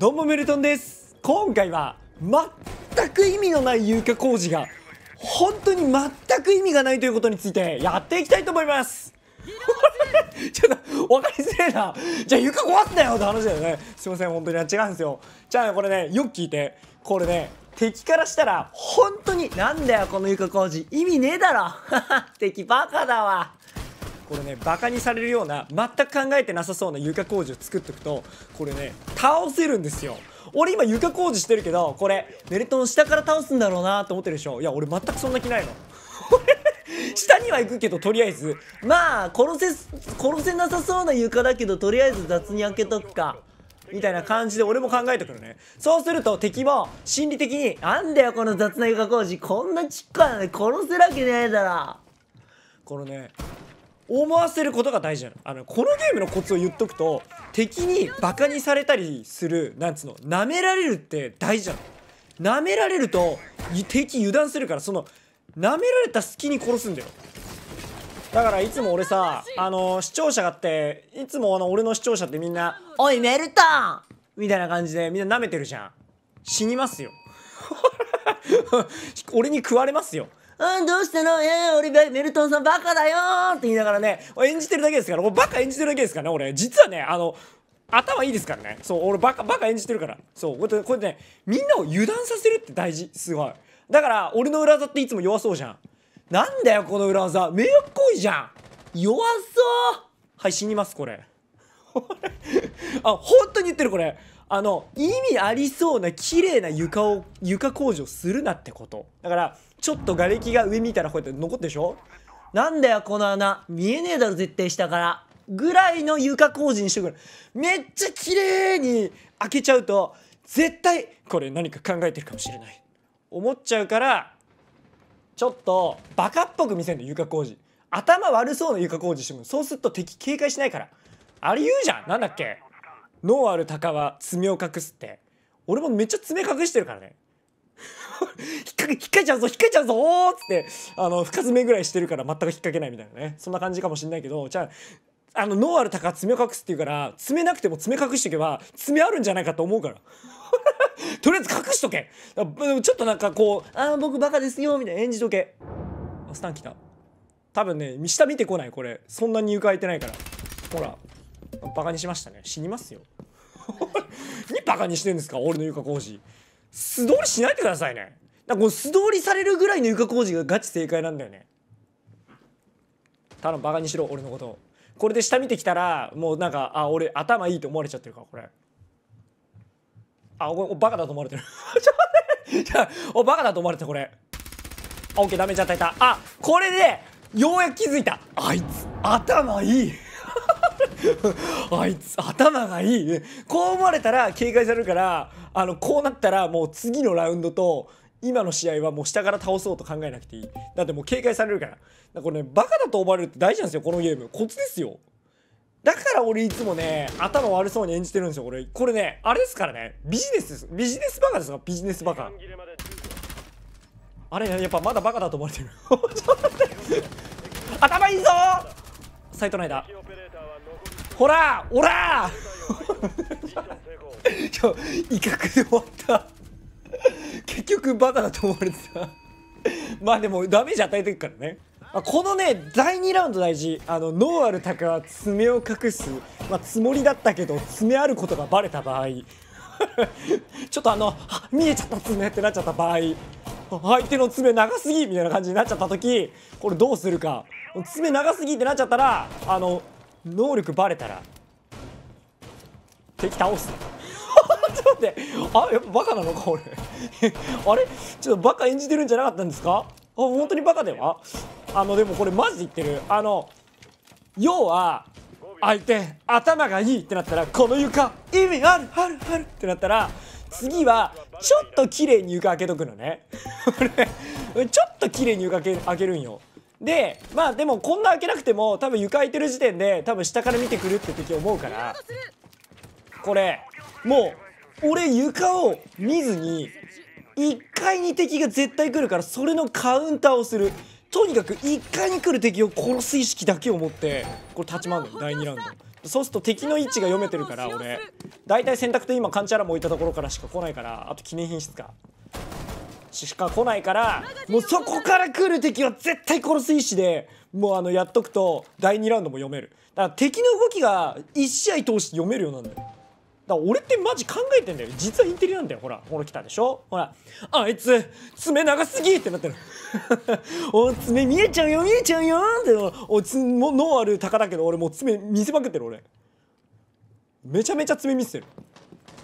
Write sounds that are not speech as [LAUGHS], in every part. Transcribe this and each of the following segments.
どうもメルトンです今回は全く意味のない有価工事が本当に全く意味がないということについてやっていきたいと思います [LAUGHS] ちょっと分かりづらいなじゃあ床壊すなよって話だよねすいません本当に違うんですよじゃあこれねよく聞いてこれね敵からしたら本当になんだよこの床工事意味ねえだろ [LAUGHS] 敵バカだわこれねバカにされるような全く考えてなさそうな床工事を作っとくとこれね倒せるんですよ俺今床工事してるけどこれメルトン下から倒すんだろうなと思ってるでしょいや俺全くそんな気ないの [LAUGHS] 下には行くけどとりあえずまあ殺せ殺せなさそうな床だけどとりあえず雑に開けとくかみたいな感じで俺も考えてくるねそうすると敵も心理的に「なんだよこの雑な床工事こんなちっこいのに殺せなきゃねえだろ」このね思わせることが大事なのあのこのゲームのコツを言っとくと敵にバカにされたりするなんつうの舐められるって大事なの舐められると敵油断するからその舐められた隙に殺すんだよだからいつも俺さあの視聴者がっていつもあの俺の視聴者ってみんな「おいメルトン!」みたいな感じでみんな舐めてるじゃん死にますよ [LAUGHS] 俺に食われますようん、どうしたのえー、俺、リメルトンさんバカだよって言いながらね、演じてるだけですから、俺バカ演じてるだけですからね、俺。実はね、あの、頭いいですからね。そう、俺バカ、バカ演じてるから。そう、こうやって、こうやってね、みんなを油断させるって大事。すごい。だから、俺の裏技っていつも弱そうじゃん。なんだよ、この裏技。迷惑行為じゃん。弱そうはい、死にます、これ。[LAUGHS] あ、本当に言ってる、これ。あの、意味ありそうな綺麗な床を、床工事をするなってこと。だから、ちょっと瓦礫が上見たらこうやって残ってでしょなんだよ、この穴。見えねえだろ、絶対下から。ぐらいの床工事にしとくめっちゃ綺麗に開けちゃうと、絶対、これ何か考えてるかもしれない。思っちゃうから、ちょっと、バカっぽく見せんの、床工事。頭悪そうな床工事してもそうすると敵警戒しないから。あれ言うじゃん。なんだっけ脳ある鷹は爪を隠すって。俺もめっちゃ爪隠してるからね。[LAUGHS] 引っ掛け、引っけちゃうぞ、引っ掛けちゃうぞーっつって、あの、深爪ぐらいしてるから全く引っ掛けないみたいなね。そんな感じかもしんないけど、じゃあ、あの、ノーアルタカ爪を隠すっていうから、爪なくても爪隠しとけば、爪あるんじゃないかと思うから。[LAUGHS] とりあえず隠しとけちょっとなんかこう、ああ、僕バカですよ、みたいな演じとけ。あ、スタン来た。多分ね、下見てこない、これ。そんなに床空いてないから。ほら、バカにしましたね。死にますよ。に [LAUGHS] バカにしてんですか俺の床工事。素通りしないでくださいねだからこの素通りされるぐらいの床工事がガチ正解なんだよね頼むバカにしろ俺のことこれで下見てきたらもうなんかあ俺頭いいと思われちゃってるからこれあおバカだと思われてる [LAUGHS] ちょっとおバカだと思われてたこれあオッケーダメージ与えたあこれでようやく気づいたあいつ頭いい [LAUGHS] あいつ頭がいいこう思われたら警戒されるからあのこうなったらもう次のラウンドと今の試合はもう下から倒そうと考えなくていいだってもう警戒されるからだからねバカだと思われるって大事なんですよこのゲームコツですよだから俺いつもね頭悪そうに演じてるんですよこれこれねあれですからねビジネスですビジネスバカですかビジネスバカあれやっぱまだバカだと思われてる [LAUGHS] 頭いいぞサイトの間ほらおら威嚇で終わった結局バカだと思われてたまあでもダメージ与えてるからねあこのね第2ラウンド大事あのノーアルタカは爪を隠す、まあ、つもりだったけど爪あることがバレた場合 [LAUGHS] ちょっとあのあ見えちゃった爪ってなっちゃった場合相手の爪長すぎみたいな感じになっちゃった時これどうするか爪長すぎってなっちゃったらあの能力バレたら敵倒す [LAUGHS] ちょっと待ってあやっぱバカなのか俺 [LAUGHS] あれちょっとバカ演じてるんじゃなかったんですかあ本当にバカではあのでもこれマジで言ってるあの要は相手頭がいいってなったらこの床意味あるあるあるってなったら次はちょっと綺麗に床開けとくのね [LAUGHS] ちょっと綺麗に床開け開けるんよでまあでもこんな開けなくても多分床開いてる時点で多分下から見てくるって敵思うからこれもう俺床を見ずに1階に敵が絶対来るからそれのカウンターをするとにかく1階に来る敵を殺す意識だけを持ってこれ立ち回るの第2ラウンドそうすると敵の位置が読めてるから俺大体選択と今カンチャラも置いたところからしか来ないからあと記念品質かしか来ないからもうそこから来る敵は絶対殺す意志でもうあのやっとくと第2ラウンドも読めるだから敵の動きが1試合通して読めるようなんだよだから俺ってマジ考えてんだよ実はインテリなんだよほらほら来たでしょほらあいつ爪長すぎってなってる [LAUGHS] お爪見えちゃうよ見えちゃうよっておつも脳ある鷹だけど俺もう爪見せまくってる俺めちゃめちゃ爪見せてるこ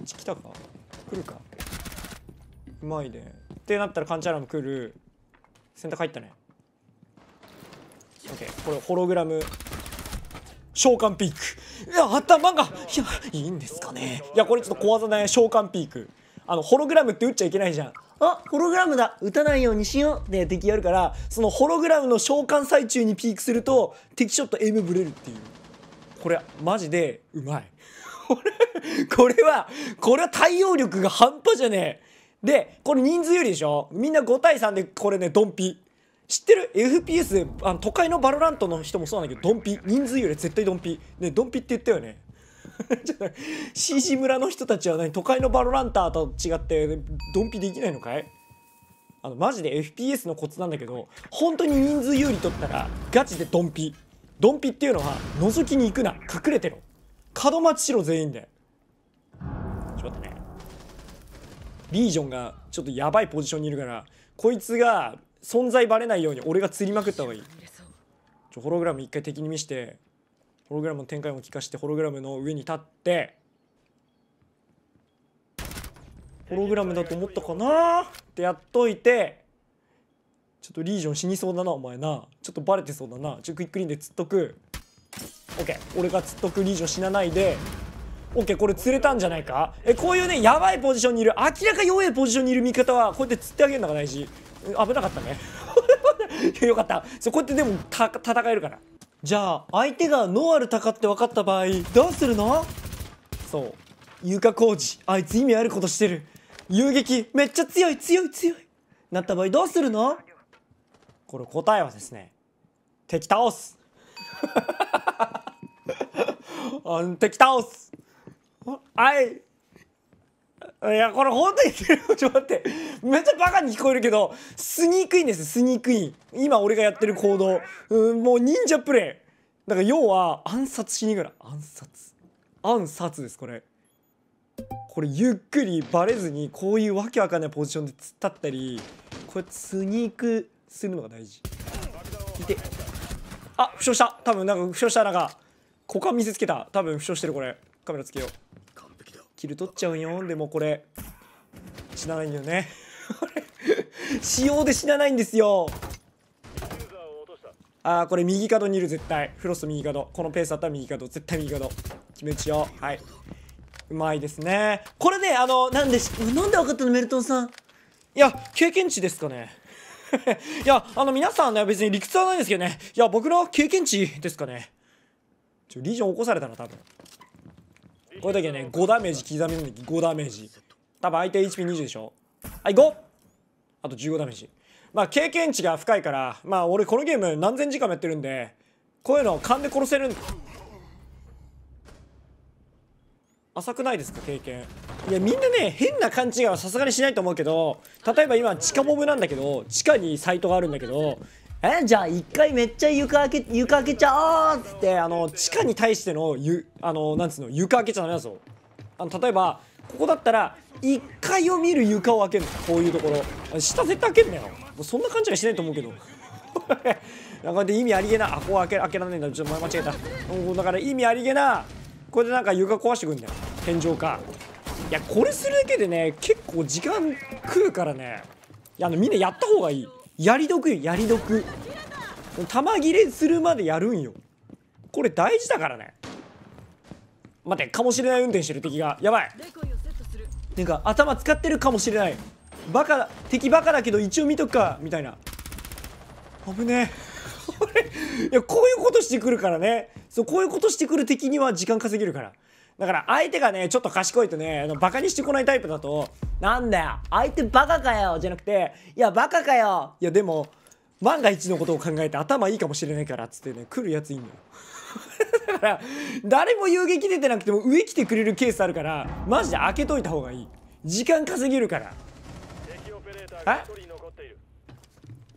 っち来たか来るかうまいねってなったらカンチャラム来る選択入ったねオッケーこれホログラム召喚ピークいや頭がいやいいんですかねいやこれちょっと小技だね召喚ピークあのホログラムって打っちゃいけないじゃんあホログラムだ打たないようにしようで敵やるからそのホログラムの召喚最中にピークすると敵ちょっとエムブレるっていうこれマジでうまい [LAUGHS] これこれはこれは対応力が半端じゃねえでこれ人数有利でしょみんな5対3でこれねドンピ知ってる FPS あの都会のバロラントの人もそうなんだけどドンピ人数より絶対ドンピねドンピって言ったよね [LAUGHS] ちょっと CG 村の人たちは何都会のバロランターと違ってドンピできないのかいあのマジで FPS のコツなんだけど本当に人数有利取ったらガチでドンピドンピっていうのは覗きに行くな隠れてろ角待ちしろ全員でちょっと待ってねリージョンがちょっとやばいポジションにいるからこいつが存在バレないように俺が釣りまくった方がいいちょホログラム一回敵に見してホログラムの展開も聞かしてホログラムの上に立ってホログラムだと思ったかなってやっといてちょっとリージョン死にそうだなお前なちょっとバレてそうだなちょクイックリンで釣っとく OK 俺が釣っとくリージョン死なないでオッケーこれ釣れたんじゃないかえこういうねやばいポジションにいる明らか弱いポジションにいる味方はこうやって釣ってあげるのが大事危なかったね [LAUGHS] よかったそうこうやってでも戦えるからじゃあ相手がノーアルタカって分かった場合どうするのそう床工事あいつ意味あることしてる遊撃めっちゃ強い強い強いなった場合どうするのこれ答えはですね敵倒す [LAUGHS] 敵倒すはいいやこれ本当に [LAUGHS] ちょっと待ってめっちゃバカに聞こえるけどスニークインですスニークイン今俺がやってる行動うんもう忍者プレイだから要は暗殺しに行くな暗殺暗殺ですこれこれゆっくりバレずにこういうわけわかんないポジションで突っ立ったりこれスニークするのが大事いてあ負傷した多分なんか負傷したなんか股間見せつけた多分負傷してるこれカメラつけようキル取っちゃうんよでもこれ死なないんだよね使用 [LAUGHS] で死なないんですよああこれ右角にいる絶対フロス右角このペースだったら右角絶対右角決め打ちよはいうまいですねこれねあのなんでなんで分かったのメルトンさんいや経験値ですかね [LAUGHS] いやあの皆さんね別に理屈はないんですけどねいや僕の経験値ですかねちょリージョン起こされたな多分これだけね5ダメージ刻みの時5ダメージ多分相手 HP20 でしょはい 5! あと15ダメージまあ経験値が深いからまあ俺このゲーム何千時間もやってるんでこういうのを勘で殺せる浅くないですか経験いやみんなね変な勘違いはさすがにしないと思うけど例えば今地下ボムなんだけど地下にサイトがあるんだけどえじゃあ一回めっちゃ床開け床開けちゃおうっつってあの地下に対してのゆあのなんつうの床開けちゃダメだぞあの例えばここだったら1階を見る床を開けるこういうところ下絶対開けんなよそんな感じはしないと思うけど [LAUGHS] なんかで意味ありげなあここ開け開けられないんだちょっと間違えただから意味ありげなこれでなんか床壊してくんだよ天井かいやこれするだけでね結構時間食うからねいやあのみんなやった方がいいやり得よやり得弾切れするまでやるんよこれ大事だからね待ってかもしれない運転してる敵がやばいなんか頭使ってるかもしれないバカ敵バカだけど一応見とくかみたいな危ねえ [LAUGHS] いやこういうことしてくるからねそうこういうことしてくる敵には時間稼げるからだから相手がね、ちょっと賢いとね、あのバカにしてこないタイプだと、なんだよ、相手バカかよじゃなくて、いや、バカかよいや、でも、万が一のことを考えて頭いいかもしれないからっつってね、来るやついんのよ。[LAUGHS] だから、誰も遊撃出てなくても上来てくれるケースあるから、マジで開けといた方がいい。時間稼げるから。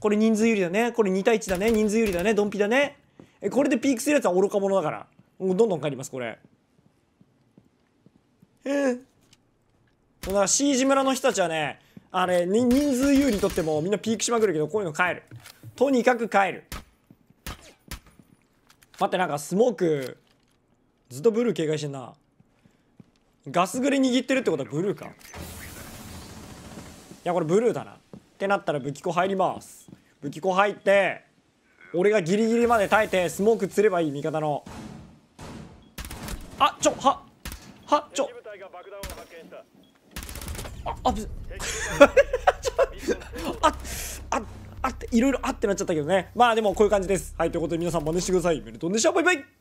これ人数有利だね。これ2対1だね。人数有利だね。ドンピだね。これでピークするやつは愚か者だから。どんどん帰ります、これ。だから C g 村の人たちはね、あれ、人数有利とってもみんなピークしまくるけど、こういうの帰る。とにかく帰る。待って、なんかスモーク、ずっとブルー警戒してんな。ガスグレ握ってるってことはブルーか。いや、これブルーだな。ってなったら武器庫入ります。武器庫入って、俺がギリギリまで耐えてスモーク釣ればいい味方のあちょははちょああぶ [LAUGHS] あああっいろいろあってなっちゃったけどねまあでもこういう感じですはいということで皆さん真似してくださいメルトンでしたバイバイ